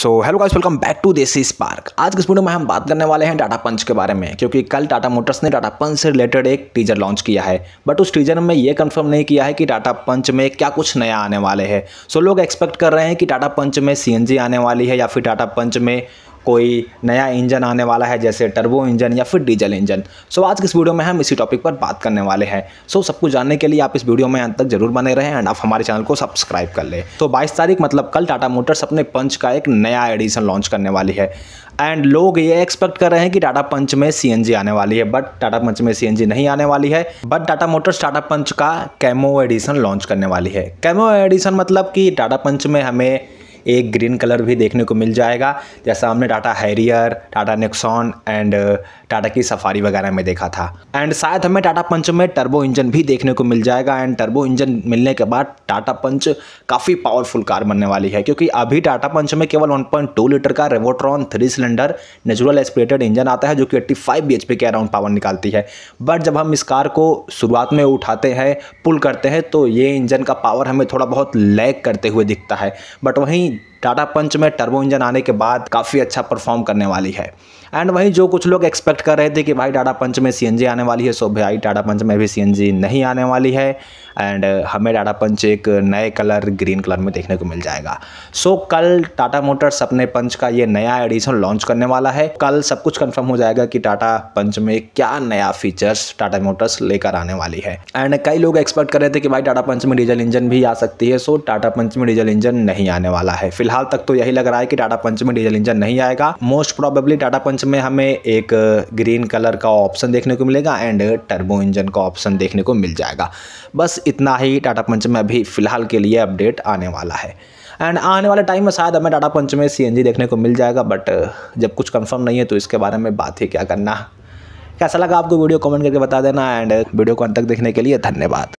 so hello guys welcome back to Desi Spark आज के इस वीडियो में हम बात करने वाले हैं टाटा पंच के बारे में क्योंकि कल टाटा मोटर्स ने टाटा पंच से रिलेटेड एक टीजर लॉन्च किया है बट उस टीजर में यह कंफर्म नहीं किया है कि टाटा पंच में क्या कुछ नया आने वाले हैं सो so, लोग एक्सपेक्ट कर रहे हैं कि टाटा पंच में सी आने वाली है या फिर टाटा पंच में कोई नया इंजन आने वाला है जैसे टर्बो इंजन या फिर डीजल इंजन सो आज के इस वीडियो में हम इसी टॉपिक पर बात करने वाले हैं सो सब कुछ जानने के लिए आप इस वीडियो में अंत तक जरूर बने रहें एंड आप हमारे चैनल को सब्सक्राइब कर लें तो बाईस तारीख मतलब कल टाटा मोटर्स अपने पंच का एक नया एडिशन लॉन्च करने वाली है एंड लोग ये एक्सपेक्ट कर रहे हैं कि टाटा पंच में सी आने वाली है बट टाटा पंच में सी नहीं आने वाली है but Tata Motors Tata Punch का कैमो एडिशन लॉन्च करने वाली है कैमो एडिशन मतलब कि टाटा पंच में हमें एक ग्रीन कलर भी देखने को मिल जाएगा जैसा हमने Tata Harrier Tata Nexon and Tata की सफारी वगैरह में देखा था एंड शायद हमें टाटा पंच में टर्बो इंजन भी देखने को मिल जाएगा एंड टर्बो इंजन मिलने के बाद टाटा पंच काफ़ी पावरफुल कार बनने वाली है क्योंकि अभी टाटा पंच में केवल 1.2 लीटर का Revotron three cylinder natural aspirated engine आता है जो कि 85 बी के अराउंड पावर निकालती है बट जब हम इस कार को शुरुआत में उठाते हैं पुल करते हैं तो ये इंजन का पावर हमें थोड़ा बहुत लैग करते हुए दिखता है बट वहीं टाटा पंच में टर्बो इंजन आने के बाद काफ़ी अच्छा परफॉर्म करने वाली है एंड वहीं जो कुछ लोग एक्सपेक्ट कर रहे थे कि भाई टाटा पंच में सी आने वाली है सो भाई टाटा पंच में भी सी नहीं आने वाली है एंड हमें टाटा पंच एक नए कलर ग्रीन कलर में देखने को मिल जाएगा सो so, कल टाटा मोटर्स अपने पंच का ये नया एडिशन लॉन्च करने वाला है कल सब कुछ कंफर्म हो जाएगा कि टाटा पंच में क्या नया फीचर्स टाटा मोटर्स लेकर आने वाली है एंड कई लोग एक्सपेक्ट कर रहे थे कि भाई टाटा पंच में डीजल इंजन भी आ सकती है सो so, टाटा पंच में डीजल इंजन नहीं आने वाला है फिलहाल फिलहाल तक तो यही लग रहा है कि टाटा पंच में डीजल इंजन नहीं आएगा मोस्ट प्रोबेबली टाटा पंच में हमें एक ग्रीन कलर का ऑप्शन देखने को मिलेगा एंड टर्बो इंजन का ऑप्शन देखने को मिल जाएगा बस इतना ही टाटा पंच में अभी फिलहाल के लिए अपडेट आने वाला है एंड आने वाले टाइम में शायद हमें टाटा पंच में सी देखने को मिल जाएगा बट जब कुछ कन्फर्म नहीं है तो इसके बारे में बात ही क्या करना कैसा लगा आपको वीडियो कमेंट करके बता देना एंड वीडियो को अंत तक देखने के लिए धन्यवाद